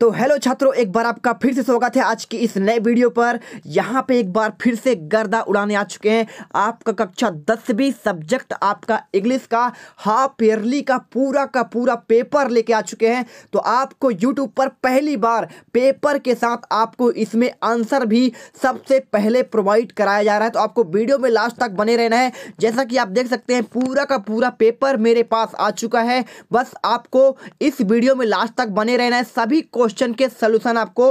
तो हेलो छात्रों एक बार आपका फिर से स्वागत है आज की इस नए वीडियो पर यहाँ पे एक बार फिर से गर्दा उड़ाने आ चुके हैं आपका कक्षा दसवीं सब्जेक्ट आपका इंग्लिश का हाफ ईयरली का पूरा का पूरा पेपर लेके आ चुके हैं तो आपको यूट्यूब पर पहली बार पेपर के साथ आपको इसमें आंसर भी सबसे पहले प्रोवाइड कराया जा रहा है तो आपको वीडियो में लास्ट तक बने रहना है जैसा कि आप देख सकते हैं पूरा का पूरा पेपर मेरे पास आ चुका है बस आपको इस वीडियो में लास्ट तक बने रहना है सभी क्वेश्चन क्वेश्चन के सलूशन आपको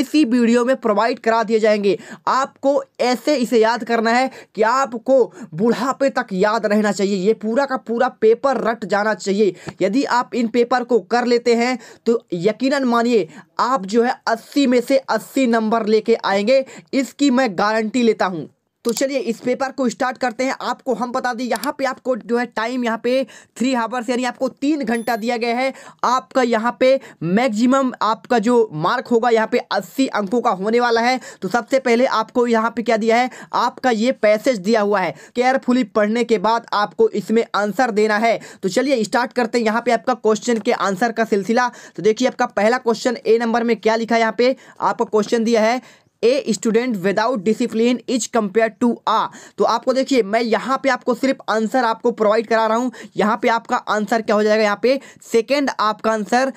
इसी वीडियो में प्रोवाइड करा दिए जाएंगे आपको ऐसे इसे याद करना है कि आपको बुढ़ापे तक याद रहना चाहिए ये पूरा का पूरा पेपर रट जाना चाहिए यदि आप इन पेपर को कर लेते हैं तो यकीनन मानिए आप जो है अस्सी में से अस्सी नंबर लेके आएंगे इसकी मैं गारंटी लेता हूँ तो चलिए इस पेपर को स्टार्ट करते हैं आपको हम बता दें यहाँ पे आपको जो है टाइम यहाँ पे थ्री हावर्स यानी आपको तीन घंटा दिया गया है आपका यहाँ पे मैक्सिमम आपका जो मार्क होगा यहाँ पे अस्सी अंकों का होने वाला है तो सबसे पहले आपको यहाँ पे क्या दिया है आपका ये पैसेज दिया हुआ है केयरफुली पढ़ने के बाद आपको इसमें आंसर देना है तो चलिए स्टार्ट करते हैं यहाँ पे आपका क्वेश्चन के आंसर का सिलसिला तो देखिए आपका पहला क्वेश्चन ए नंबर में क्या लिखा है यहाँ पे आपका क्वेश्चन दिया है a student without discipline is compare to a तो आपको देखिए मैं यहां पे आपको सिर्फ आंसर आपको प्रोवाइड करा रहा हूं यहां पे आपका आंसर क्या हो जाएगा यहां पे सेकेंड आपका आंसर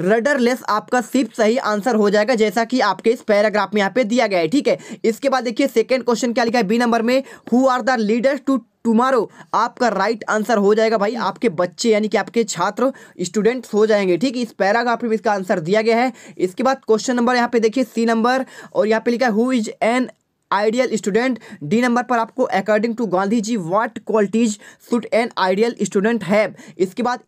रडरलेस आपका सिर्फ सही आंसर हो जाएगा जैसा कि आपके इस पैराग्राफ में यहाँ पे दिया गया है ठीक है इसके बाद देखिए सेकंड क्वेश्चन क्या लिखा है बी नंबर में who are the leaders to tomorrow आपका राइट आंसर हो जाएगा भाई आपके बच्चे यानी कि आपके छात्र स्टूडेंट्स हो जाएंगे ठीक है इस पैराग्राफ में इसका आंसर दिया गया है इसके बाद क्वेश्चन नंबर यहाँ पे देखिए सी नंबर और यहाँ पे लिखा है who is an ideal student D number पर आपको according to Gandhi ji what qualities should an ideal student have इसके बाद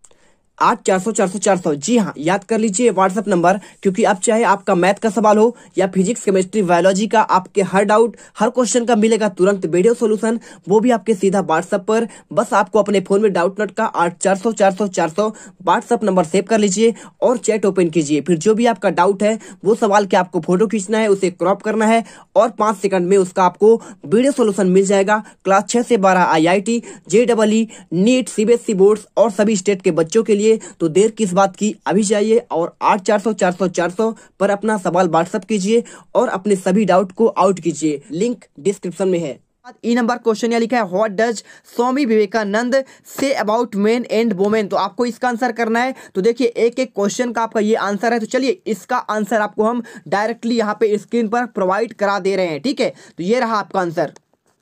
आठ चार सौ चार सौ चार सौ जी हाँ याद कर लीजिए व्हाट्सएप नंबर क्योंकि अब चाहे आपका मैथ का सवाल हो या फिजिक्स केमिस्ट्री बायोलॉजी का आपके हर डाउट हर क्वेश्चन का मिलेगा तुरंत वीडियो सोल्यूशन वो भी आपके सीधा व्हाट्सएप पर बस आपको अपने फोन में डाउट नोट का आठ चार सौ चार सौ चार सौ व्हाट्सअप नंबर सेव कर लीजिए और चैट ओपन कीजिए फिर जो भी आपका डाउट है वो सवाल के आपको फोटो खींचना है उसे क्रॉप करना है और पांच सेकंड में उसका आपको वीडियो सोल्यूशन मिल जाएगा क्लास छह से बारह I I T J NEET CBSE board और सभी स्टेट के बच्चों के लिए चाहिए तो देर किस बात की अभी जाइए और आठ चार सौ चार सौ चार सौ पर अपना सवाल व्हाट्सअप कीजिए और अपने सभी डाउट को आउट कीजिए लिंक डिस्क्रिप्शन में है ई नंबर क्वेश्चन यहाँ लिखा है what does Swami Vivekananda say about main and women तो आपको इसका आंसर करना है तो देखिए एक एक क्वेश्चन का आपका ये आंसर है तो चलिए इसका आंसर आपको हम डायरेक्टली यहाँ पे स्क्रीन पर प्रोवाइड करा दे रहे हैं ठीक है तो ये रहा आपका आंसर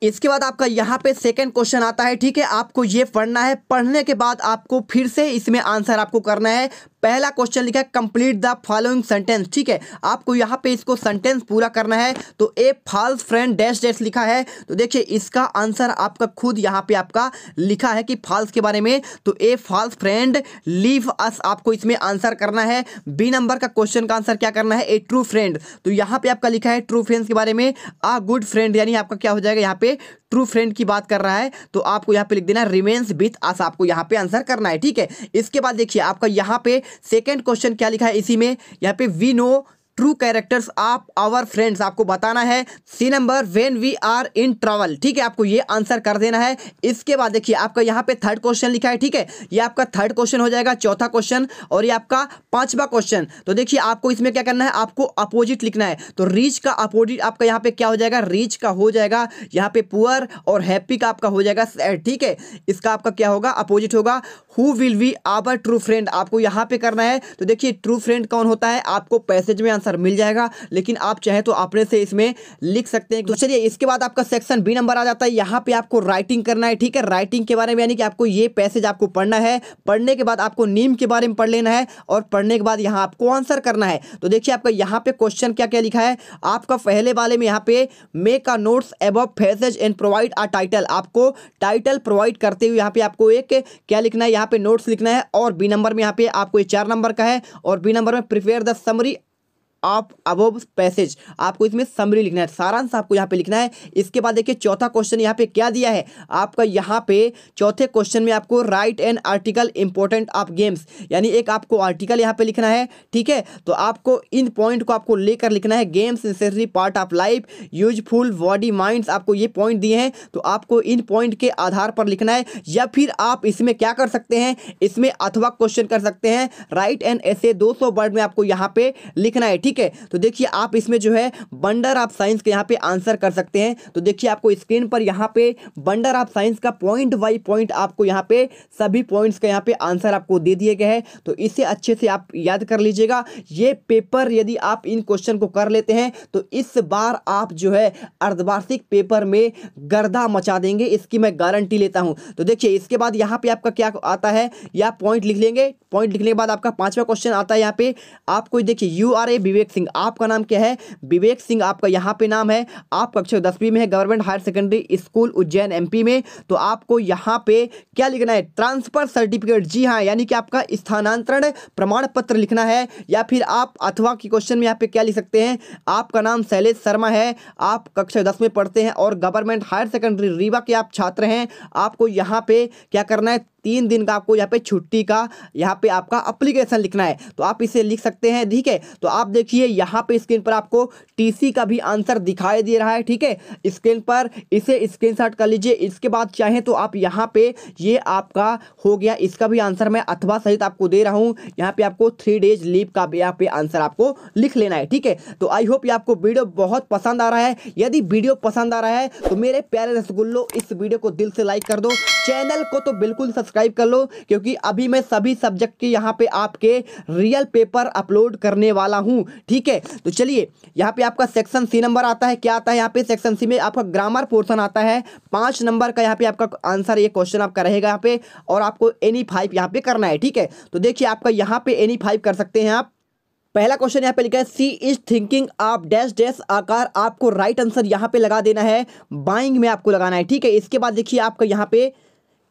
इसके बाद आपका यहाँ पे सेकंड क्वेश्चन आता है ठीक है आपको ये पढ़ना है पढ़ने के बाद आपको फिर से इसमें आंसर आपको करना है पहला क्वेश्चन लिखा है कंप्लीट द फॉलोइंग सेंटेंस ठीक है आपको यहाँ पे इसको सेंटेंस पूरा करना है तो a false friend dash dash लिखा है तो देखिए इसका आंसर आपका खुद यहाँ पे आपका लिखा है कि फॉल्स के बारे में तो a false friend leave us आपको इसमें आंसर करना है बी नंबर का क्वेश्चन का आंसर क्या करना है ए ट्रू फ्रेंड तो यहाँ पे आपका लिखा है ट्रू फ्रेंड्स के बारे में आ गुड फ्रेंड यानी आपका क्या हो जाएगा यहाँ पे ट्रू फ्रेंड की बात कर रहा है तो आपको यहाँ पे लिख देना रिमेन्स विथ अस आपको यहाँ पे आंसर करना है ठीक है इसके बाद देखिए आपका यहाँ पे सेकेंड क्वेश्चन क्या लिखा है इसी में यहाँ पे we know true characters of our friends आपको बताना है C number when we are in travel ठीक है आपको ये आंसर कर देना है इसके बाद देखिए आपका यहाँ पे थर्ड क्वेश्चन लिखा है ठीक है ये आपका थर्ड क्वेश्चन हो जाएगा चौथा क्वेश्चन और ये आपका पांचवा क्वेश्चन तो देखिए आपको इसमें क्या करना है आपको अपोजिट लिखना है तो रीच का अपोजिट आपका यहाँ पे क्या हो जाएगा रीच का हो जाएगा यहाँ पे पुअर और हैप्पी का आपका हो जाएगा सैड ठीक है इसका आपका क्या होगा अपोजिट होगा who will we our true friend आपको यहाँ पे करना है तो देखिए ट्रू फ्रेंड कौन होता है आपको पैसेज में आंसर आंसर मिल जाएगा लेकिन आप चाहे तो अपने से इसमें लिख सकते हैं तो चलिए इसके बाद आपका सेक्शन बी नंबर आ जाता है यहाँ पे आपको राइटिंग करना है ठीक है राइटिंग के बारे में यानी कि आपको ये पैसेज आपको पढ़ना है पढ़ने के बाद आपको नीम के बारे में पढ़ लेना है और पढ़ने के बाद यहाँ आपको आंसर करना है तो देखिए आपका यहाँ पे क्वेश्चन क्या क्या लिखा है आपका पहले वाले में यहाँ पे make a notes of passage and provide a title आपको टाइटल प्रोवाइड करते हुए यहाँ पे आपको एक क्या लिखना है यहाँ पे नोट्स लिखना है और बी नंबर में यहाँ पे आपको चार नंबर का है और बी नंबर में प्रिपेयर द समरी ऑफ अब पैसेज आपको इसमें समरी लिखना है सारांश आपको यहाँ पे लिखना है इसके बाद देखिए चौथा क्वेश्चन यहाँ पे क्या दिया है आपका यहाँ पे चौथे क्वेश्चन में आपको write an article important of games यानी एक आपको आर्टिकल यहाँ पे लिखना है ठीक है तो आपको इन पॉइंट को आपको लेकर लिखना है games necessary part of life useful body mind आपको ये पॉइंट दिए हैं तो आपको इन पॉइंट के आधार पर लिखना है या फिर आप इसमें क्या कर सकते हैं इसमें अथवा क्वेश्चन कर सकते हैं राइट एंड ऐसे दो वर्ड में आपको यहाँ पे लिखना है ठीक ठीक है तो देखिए आप इसमें जो है बंडर ऑफ साइंस के यहाँ पे आंसर कर सकते हैं तो देखिए आपको स्क्रीन पर यहाँ पे बंडर ऑफ साइंस का पॉइंट बाई पॉइंट आपको यहाँ पे सभी पॉइंट्स का यहाँ पे आंसर आपको दे दिए गए हैं तो इसे अच्छे से आप याद कर लीजिएगा ये पेपर यदि आप इन क्वेश्चन को कर लेते हैं तो इस बार आप जो है अर्धवार्षिक पेपर में गर्दा मचा देंगे इसकी मैं गारंटी लेता हूँ तो देखिए इसके बाद यहाँ पे आपका क्या आता है या पॉइंट लिख लेंगे पॉइंट लिखने के बाद आपका पांचवा क्वेश्चन आता है यहाँ पे आपको देखिए you are a Vivek Singh आपका नाम क्या है विवेक सिंह आपका यहाँ पे नाम है आप कक्षा दसवीं में है government higher secondary school Ujjain MP में तो आपको यहाँ पे क्या लिखना है ट्रांसफर सर्टिफिकेट जी हाँ यानी कि आपका स्थानांतरण प्रमाण पत्र लिखना है या फिर आप अथवा की क्वेश्चन में यहाँ पे क्या लिख सकते हैं आपका नाम शैलेश शर्मा है आप कक्षा दस में पढ़ते हैं और गवर्नमेंट हायर सेकेंडरी रीवा के आप छात्र हैं आपको यहाँ पे क्या करना है तीन दिन का आपको यहाँ पे छुट्टी का यहाँ पे आपका अप्लीकेशन लिखना है तो आप इसे लिख सकते हैं ठीक है तो आप देखिए यहाँ पे स्क्रीन पर आपको टीसी का भी आंसर दिखाई दे रहा है ठीक है स्क्रीन पर इसे स्क्रीनशॉट कर लीजिए इसके बाद चाहें तो आप यहाँ पे ये आपका हो गया इसका भी आंसर मैं अथवा सहित आपको दे रहा हूँ यहाँ पे आपको थ्री डेज लीव का भी यहाँ पे आंसर आपको लिख लेना है ठीक है तो आई होप ये आपको वीडियो बहुत पसंद आ रहा है यदि वीडियो पसंद आ रहा है तो मेरे प्यारे रसगुल्लो इस वीडियो को दिल से लाइक कर दो चैनल को तो बिल्कुल सब्सक्राइब कर लो क्योंकि अभी मैं सभी सब्जेक्ट के यहाँ पे आपके रियल पेपर अपलोड करने वाला हूँ ठीक है तो चलिए यहाँ पे आपका सेक्शन सी नंबर आता है क्या आता है यहाँ पे सेक्शन सी में आपका ग्रामर पोर्सन आता है पाँच नंबर का यहाँ पे आपका आंसर ये क्वेश्चन आपका रहेगा यहाँ पे और आपको एनी फाइव यहाँ पे करना है ठीक है तो देखिए आपका यहाँ पे एनी फाइव कर सकते हैं आप पहला क्वेश्चन यहाँ पे लिखा है सी इज थिंकिंग आप डैश डैश आकार आपको राइट आंसर यहाँ पे लगा देना है बाइंग में आपको लगाना है ठीक है इसके बाद देखिए आपका यहाँ पे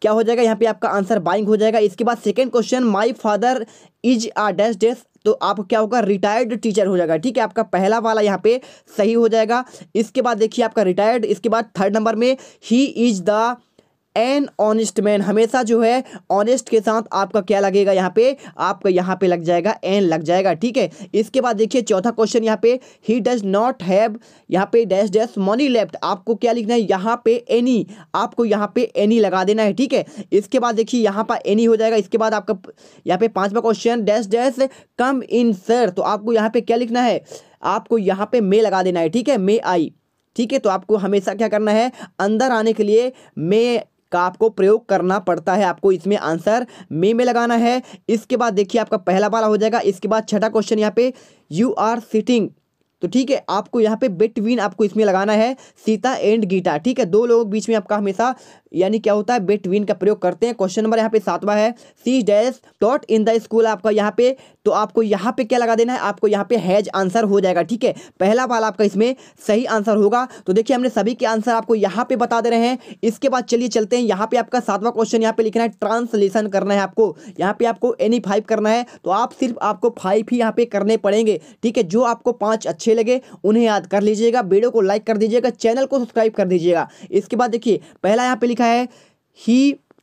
क्या हो जाएगा यहाँ पे आपका आंसर बाइंग हो जाएगा इसके बाद second question my father is a dash dash तो आप क्या होगा रिटायर्ड टीचर हो जाएगा ठीक है आपका पहला वाला यहाँ पे सही हो जाएगा इसके बाद देखिए आपका रिटायर्ड इसके बाद थर्ड नंबर में he is the an honest man हमेशा जो है ऑनेस्ट के साथ आपका क्या लगेगा यहाँ पे आपका यहाँ पे लग जाएगा एन लग जाएगा ठीक है इसके बाद देखिए चौथा क्वेश्चन यहाँ पे ही डज नॉट हैव यहाँ पे डैश डैश मनी लेफ्ट आपको क्या लिखना है यहाँ पे एनी आपको यहाँ पे एनी लगा देना है ठीक है इसके बाद देखिए यहाँ पर एनी हो जाएगा इसके बाद आपका यहाँ पे पांचवा question dash dash come in sir तो आपको यहाँ पे क्या लिखना है आपको यहाँ पे मे लगा देना है ठीक है मे आई ठीक है तो आपको हमेशा क्या करना है अंदर आने के लिए मे का आपको प्रयोग करना पड़ता है आपको इसमें आंसर मे में लगाना है इसके बाद देखिए आपका पहला वाला हो जाएगा इसके बाद छठा क्वेश्चन यहाँ पे यू आर सिटिंग तो ठीक है आपको यहाँ पे बेटवीन आपको इसमें लगाना है सीता एंड गीता ठीक है दो लोगों के बीच में आपका हमेशा यानी क्या होता है बेटवीन का प्रयोग करते हैं क्वेश्चन नंबर यहाँ पे सातवा है C dash dot in the school आपका यहाँ पे तो आपको यहाँ पे क्या लगा देना है आपको यहाँ पे हैज आंसर हो जाएगा ठीक है पहला बार आपका इसमें सही आंसर होगा तो देखिए हमने सभी के आंसर आपको यहाँ पे बता दे रहे हैं इसके बाद चलिए चलते हैं यहाँ पे आपका सातवा क्वेश्चन यहाँ पे लिखना है ट्रांसलेशन करना है आपको यहाँ पे आपको एनी फाइव करना है तो आप सिर्फ आपको फाइव ही यहाँ पे करने पड़ेंगे ठीक है जो आपको पाँच अच्छे अच्छे लगे उन्हें याद कर लीजिएगा वीडियो को लाइक कर दीजिएगा चैनल को सब्सक्राइब कर दीजिएगा इसके बाद देखिए पहला यहाँ पे लिखा है ही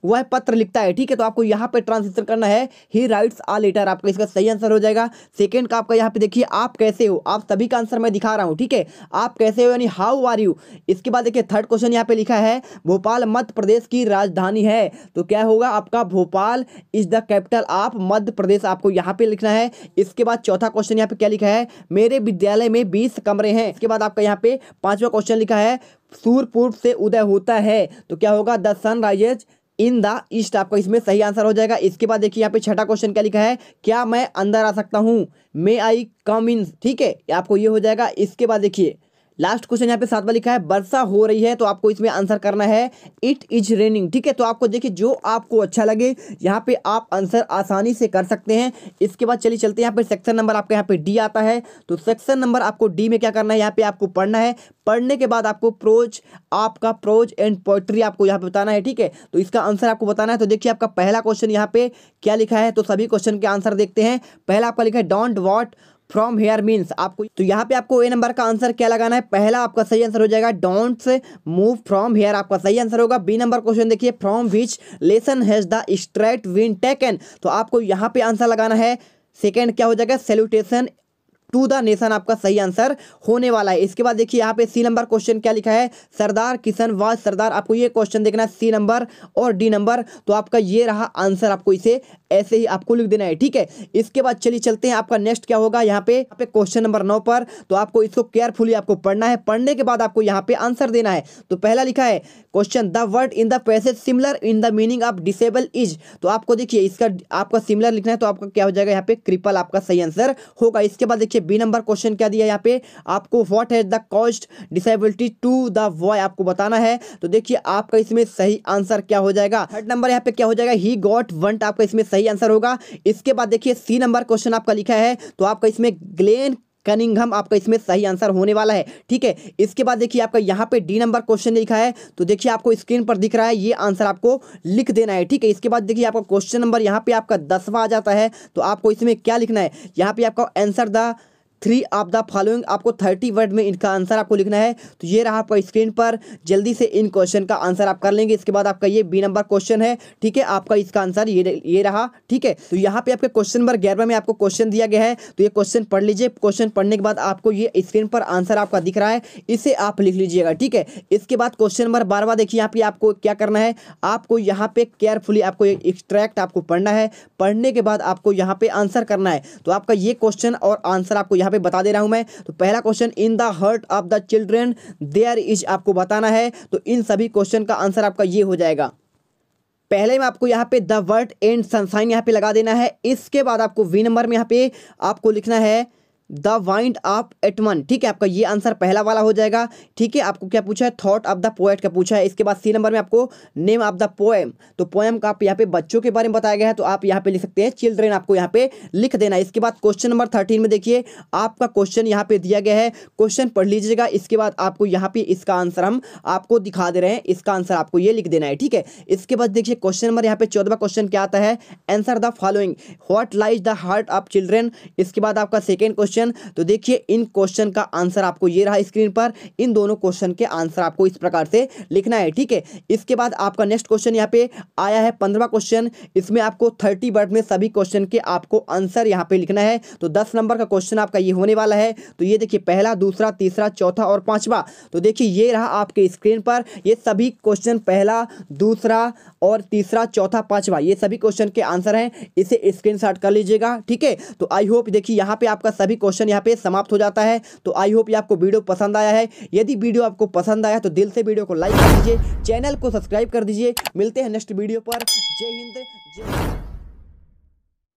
वह पत्र लिखता है ठीक है तो आपको यहाँ पे ट्रांसलेशन करना है ही राइट्स आ लेटर आपका इसका सही आंसर हो जाएगा सेकेंड का आपका यहाँ पे देखिए आप कैसे हो आप सभी का आंसर मैं दिखा रहा हूँ ठीक है आप कैसे हो यानी हाउ आर यू इसके बाद देखिए थर्ड क्वेश्चन यहाँ पे लिखा है भोपाल मध्य प्रदेश की राजधानी है तो क्या होगा आपका Bhopal is the capital of Madhya Pradesh आपको यहाँ पे लिखना है इसके बाद चौथा क्वेश्चन यहाँ पे क्या लिखा है मेरे विद्यालय में बीस कमरे हैं इसके बाद आपका यहाँ पे पांचवा क्वेश्चन लिखा है सूर्य पूर्व से उदय होता है तो क्या होगा the sun rises in the east आपका इसमें सही आंसर हो जाएगा इसके बाद देखिए यहाँ पे छठा क्वेश्चन क्या लिखा है क्या मैं अंदर आ सकता हूँ मे आई कम इन ठीक है आपको ये हो जाएगा इसके बाद देखिए लास्ट क्वेश्चन यहाँ पे सातवा लिखा है वर्षा हो रही है तो आपको इसमें आंसर करना है इट इज रेनिंग ठीक है तो आपको देखिए जो आपको अच्छा लगे यहाँ पे आप आंसर आसानी से कर सकते हैं इसके बाद चलिए चलते हैं यहाँ पे सेक्शन नंबर आपके यहाँ पे डी आता है तो सेक्शन नंबर आपको डी में क्या करना है यहाँ पे आपको पढ़ना है पढ़ने के बाद आपको प्रोज आपका प्रोज एंड पोइट्री आपको यहाँ पे बताना है ठीक है तो इसका आंसर आपको बताना है तो देखिए आपका पहला क्वेश्चन यहाँ पे क्या लिखा है तो सभी क्वेश्चन के आंसर देखते हैं पहला आपका लिखा है don't what from here means आपको तो यहाँ पे आपको ए नंबर का आंसर क्या लगाना है पहला आपका सही आंसर हो जाएगा डोंट मूव फ्रॉम हेयर आपका सही आंसर होगा बी नंबर क्वेश्चन देखिए from which lesson has the straight win taken तो आपको यहाँ पे आंसर लगाना है सेकेंड क्या हो जाएगा सेल्यूटेशन टू द नेशन आपका सही आंसर होने वाला है इसके बाद देखिए यहाँ पे सी नंबर क्वेश्चन क्या लिखा है सरदार किशन वाज सरदार आपको ये क्वेश्चन देखना है सी नंबर और डी नंबर तो आपका ये रहा आंसर आपको इसे ऐसे ही आपको लिख देना है ठीक है इसके बाद चलिए चलते हैं आपका नेक्स्ट क्या होगा यहाँ पे यहाँ पे क्वेश्चन नंबर नौ पर तो आपको इसको केयरफुली आपको पढ़ना है पढ़ने के बाद आपको यहाँ पे आंसर देना है तो पहला लिखा है question the word in the passage similar in the meaning of disable is तो आपको देखिए इसका आपका सिमिलर लिखना है तो आपका क्या हो जाएगा यहाँ पे क्रिपल आपका सही आंसर होगा इसके बाद देखिए देखिए बी नंबर क्वेश्चन क्या दिया यहाँ पे आपको what has the cost disability to the boy आपको बताना है तो देखिए आपका इसमें सही आंसर क्या हो जाएगा थर्ड नंबर यहाँ पे क्या हो जाएगा ही गॉट वंट आपका इसमें सही आंसर होगा इसके बाद देखिए सी नंबर क्वेश्चन आपका लिखा है तो आपका इसमें ग्लेन कनिंगम आपका इसमें सही आंसर होने वाला है ठीक है इसके बाद देखिए आपका यहाँ पे डी नंबर क्वेश्चन लिखा है तो देखिए आपको स्क्रीन पर दिख रहा है ये आंसर आपको लिख देना है ठीक है इसके बाद देखिए आपका क्वेश्चन नंबर यहाँ पे आपका दसवा आ जाता है तो आपको इसमें क्या लिखना है यहाँ पे आपका answer the three of the following आपको थर्टी वर्ड में इनका आंसर आपको लिखना है तो ये रहा आपका स्क्रीन पर जल्दी से इन क्वेश्चन का आंसर आप कर लेंगे इसके बाद आपका ये बी नंबर क्वेश्चन है ठीक है आपका इसका आंसर ये ये रहा ठीक है तो यहाँ पे आपके क्वेश्चन नंबर ग्यारह में आपको क्वेश्चन दिया गया है तो ये क्वेश्चन पढ़ लीजिए क्वेश्चन पढ़ने के बाद आपको ये स्क्रीन पर आंसर आपका दिख रहा है इसे आप लिख लीजिएगा ठीक है इसके बाद क्वेश्चन नंबर बारहवा देखिए यहाँ पे आपको क्या करना है आपको यहाँ पे केयरफुली आपको एक्सट्रैक्ट आपको पढ़ना है पढ़ने के बाद आपको यहाँ पे आंसर करना है तो आपका ये क्वेश्चन और आंसर आपको यहाँ पे बता दे रहा हूं मैं तो पहला question in the heart of the children there is आपको बताना है तो इन सभी क्वेश्चन का आंसर आपका ये हो जाएगा पहले में आपको यहाँ पे द वर्ड एंड सनसाइन यहाँ पे लगा देना है इसके बाद आपको वी नंबर में यहाँ पे आपको लिखना है द वाइंड ऑफ एटवन ठीक है आपका ये आंसर पहला वाला हो जाएगा ठीक है आपको क्या पूछा है थॉट ऑफ द पोएट का पूछा है इसके बाद सी नंबर में आपको नेम ऑफ द पोएम तो पोएम का आप यहाँ पे बच्चों के बारे में बताया गया है तो आप यहाँ पे लिख सकते हैं चिल्ड्रेन आपको यहाँ पे लिख देना इसके बाद क्वेश्चन नंबर थर्टीन में देखिए आपका क्वेश्चन यहाँ पे दिया गया है क्वेश्चन पढ़ लीजिएगा इसके बाद आपको यहाँ पे इसका आंसर हम आपको दिखा दे रहे हैं इसका आंसर आपको ये लिख देना है ठीक है इसके बाद देखिए क्वेश्चन नंबर यहाँ पे चौदवा क्वेश्चन क्या आता है answer the following what lies the heart of children इसके बाद आपका सेकेंड क्वेश्चन क्वेश्चन तो देखिए इन क्वेश्चन का आंसर आपको ये रहा स्क्रीन पर इन दोनों क्वेश्चन के आंसर आपको इस प्रकार से लिखना है ठीक है इसके बाद आपका नेक्स्ट क्वेश्चन यहाँ पे आया है पंद्रवा क्वेश्चन इसमें आपको थर्टी वर्ड में सभी क्वेश्चन के आपको आंसर यहाँ पे लिखना है तो दस नंबर का क्वेश्चन आपका ये होने वाला है तो ये देखिए पहला दूसरा तीसरा चौथा और पांचवा तो देखिए ये रहा आपके स्क्रीन पर ये सभी क्वेश्चन पहला दूसरा और तीसरा चौथा पांचवा ये सभी क्वेश्चन के आंसर हैं इसे स्क्रीनशॉट कर लीजिएगा ठीक है तो आई होप देखिए यहाँ पे आपका सभी क्वेश्चन यहाँ पे समाप्त हो जाता है तो आई होप ये आपको वीडियो पसंद आया है यदि वीडियो आपको पसंद आया तो दिल से वीडियो को लाइक कर दीजिए चैनल को सब्सक्राइब कर दीजिए मिलते हैं नेक्स्ट वीडियो पर जय हिंद जय